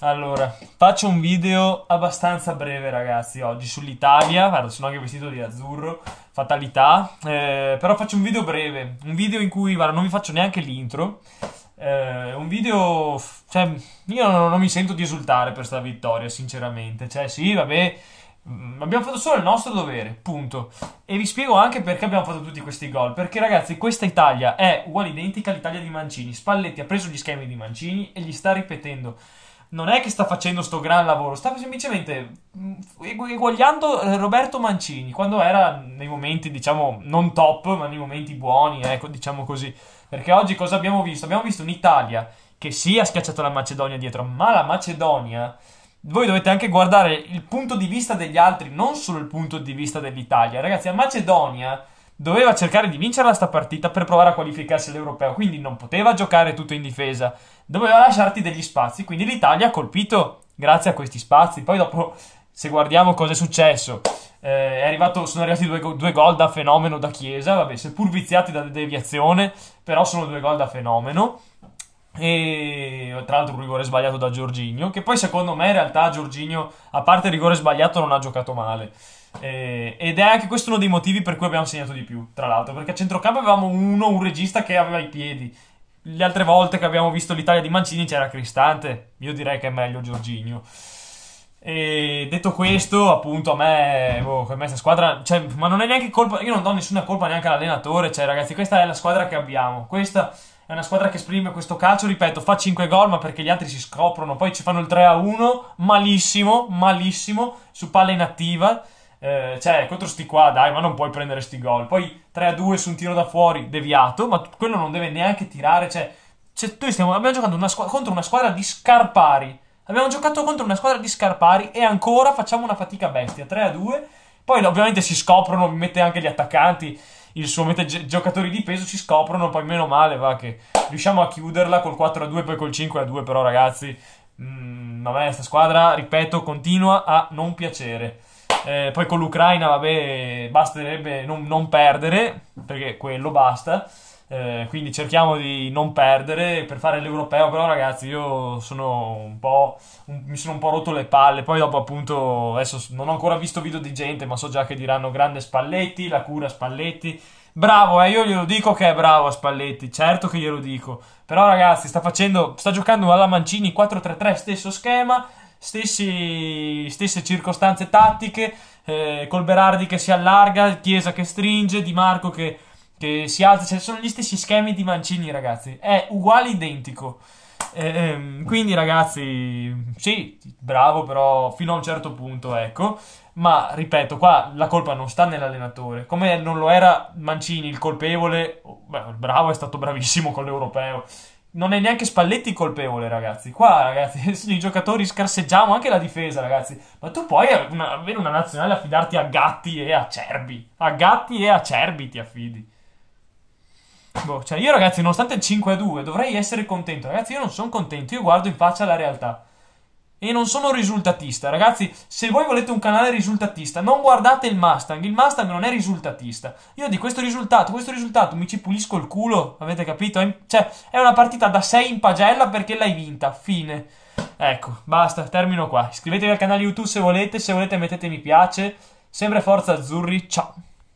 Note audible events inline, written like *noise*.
Allora, faccio un video abbastanza breve, ragazzi, oggi sull'Italia. Guarda, sono anche vestito di azzurro, fatalità. Eh, però faccio un video breve, un video in cui, guarda, non vi faccio neanche l'intro. Eh, un video, cioè, io non, non mi sento di esultare per questa vittoria, sinceramente. Cioè, sì, vabbè, mm, Abbiamo fatto solo il nostro dovere, punto. E vi spiego anche perché abbiamo fatto tutti questi gol. Perché, ragazzi, questa Italia è uguale identica all'Italia di Mancini. Spalletti ha preso gli schemi di Mancini e gli sta ripetendo non è che sta facendo sto gran lavoro, sta semplicemente mm, eguagliando eh, Roberto Mancini quando era nei momenti, diciamo, non top, ma nei momenti buoni, ecco, diciamo così. Perché oggi cosa abbiamo visto? Abbiamo visto un'Italia che sì ha schiacciato la Macedonia dietro, ma la Macedonia voi dovete anche guardare il punto di vista degli altri, non solo il punto di vista dell'Italia. Ragazzi, la Macedonia doveva cercare di vincere la sta partita per provare a qualificarsi all'europeo, quindi non poteva giocare tutto in difesa, doveva lasciarti degli spazi, quindi l'Italia ha colpito grazie a questi spazi, poi dopo se guardiamo cosa è successo, eh, è arrivato, sono arrivati due, due, gol da fenomeno da Chiesa, vabbè, seppur viziati da deviazione, però sono due gol da fenomeno, e tra l'altro un rigore sbagliato da Giorginio, che poi secondo me in realtà Giorginio, a parte il rigore sbagliato, non ha giocato male. Eh, ed è anche questo uno dei motivi per cui abbiamo segnato di più, tra l'altro, perché a centrocampo avevamo uno, un regista che aveva i piedi. Le altre volte che abbiamo visto l'Italia di Mancini c'era Cristante, io direi che è meglio Giorginio. E detto questo, appunto, a me, boh, a me questa squadra, cioè, ma non è neanche colpa, io non do nessuna colpa neanche all'allenatore, cioè ragazzi, questa è la squadra che abbiamo. Questa è una squadra che esprime questo calcio, ripeto, fa 5 gol, ma perché gli altri si scoprono. Poi ci fanno il 3-1, malissimo, malissimo, su palla inattiva. Eh, cioè, contro sti qua, dai, ma non puoi prendere sti gol. Poi 3-2 su un tiro da fuori, deviato, ma quello non deve neanche tirare. Cioè, cioè noi stiamo, abbiamo giocato una contro una squadra di scarpari. Abbiamo giocato contro una squadra di scarpari e ancora facciamo una fatica bestia. 3-2. Poi ovviamente si scoprono, mette anche gli attaccanti il suo mete- giocatori di peso si scoprono, poi meno male va che riusciamo a chiuderla col 4-2 a poi col 5-2 a però ragazzi, mh, mm, vabbè, questa squadra, ripeto, continua a non piacere. Eh, poi con l'Ucraina, vabbè, basterebbe non, non perdere, perché quello basta. Eh, quindi cerchiamo di non perdere per fare l'europeo. Però, ragazzi, io sono un po'. Un, mi sono un po' rotto le palle. Poi, dopo, appunto, adesso non ho ancora visto video di gente, ma so già che diranno grande Spalletti, la cura Spalletti. Bravo, eh, io glielo dico che è bravo a Spalletti, certo che glielo dico. Però, ragazzi, sta facendo. Sta giocando alla Mancini 4-3-3, stesso schema. Stessi, stesse circostanze tattiche, eh, col Berardi che si allarga, Chiesa che stringe, Di Marco che che si alza, cioè sono gli stessi schemi di Mancini, ragazzi. È uguale identico. ehm, quindi, ragazzi, sì, bravo, però fino a un certo punto, ecco. Ma ripeto, qua la colpa non sta nell'allenatore, come non lo era Mancini il colpevole. Oh, beh, il bravo è stato bravissimo con l'europeo. Non è neanche Spalletti colpevole, ragazzi. Qua, ragazzi, *laughs* i giocatori scarseggiamo anche la difesa, ragazzi. Ma tu puoi avere una nazionale affidarti a gatti e a cerbi. A gatti e a cerbi ti affidi. Boh, cioè io ragazzi, nonostante il 5-2, dovrei essere contento. Ragazzi, io non sono contento, io guardo in faccia la realtà. E non sono risultatista, ragazzi. Se voi volete un canale risultatista, non guardate il Mustang. Il Mustang non è risultatista. Io di questo risultato, questo risultato mi ci pulisco il culo. Avete capito? Cioè, è una partita da 6 in pagella perché l'hai vinta. Fine. Ecco, basta, termino qua. Iscrivetevi al canale YouTube se volete. Se volete, mettete mi piace. Sempre forza azzurri. Ciao.